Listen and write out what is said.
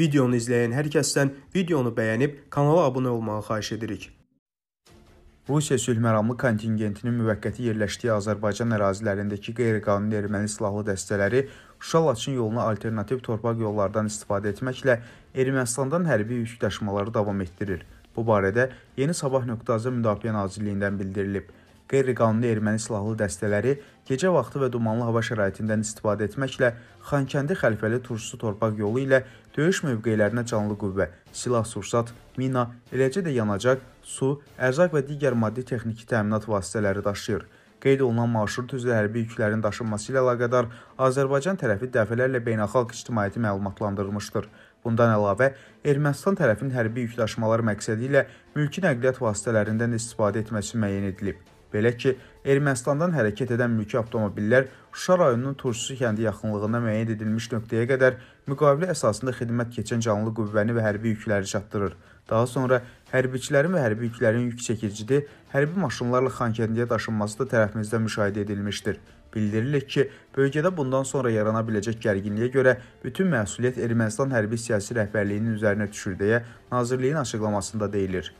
Videonu izləyən hər kəsdən videonu bəyənib kanala abunə olmağı xahiş edirik. Rusiya sülhməramlı kontingentinin müvəqqəti yerləşdiyi Azərbaycan ərazilərindəki qeyri-qanuni erməni silahlı dəstələri Şuşa-Laçın yoluna alternativ torpaq yollardan istifadə etməklə Ermənistandan hərbi yük daşımaları davam etdirir. Bu barədə Yeni Sabah nöqtəzə Müdafiə Nazirliyindən bildirilib. Qeyri-qanuni erməni silahlı dəstələri gecə vaxtı və dumanlı hava şəraitindən istifadə etməklə Xankəndi Xəlfəli Turşusu torpaq yolu ilə döyüş mövqelərinə canlı qüvvə, silah-sursat, mina, eləcə də yanacaq, su, ərzaq və digər maddi texniki təminat vasitələri daşıyır. Qeyd olunan marşrut üzrə hərbi yüklərin daşınması ilə əlaqədar Azərbaycan tərəfi dəfələrlə beynəlxalq ictimaiyyəti məlumatlandırmışdır. Bundan əlavə, Ermənistan tərəfinin hərbi yükdaşımalar məqsədi ilə mülki nəqliyyat vasitələrindən istifadə etməsi müəyyən edilib. Belə ki, Ermənistandan hərəkət edən mülki avtomobillər Şuşa rayonunun Turşusu kəndi yaxınlığında müəyyən edilmiş nöqtəyə qədər müqavilə əsasında xidmət keçən canlı qüvvəni və hərbi yükləri çatdırır. Daha sonra hərbiçilərin və hərbi yüklərin yük çəkicidi hərbi maşınlarla Xankəndiyə daşınması da tərəfimizdə müşahidə edilmişdir. Bildirilir ki, bölgədə bundan sonra yarana biləcək gərginliyə görə bütün məsuliyyət Ermənistan hərbi siyasi rəhbərliyinin üzərinə düşür deyə nazirliyin açıqlamasında deyilir.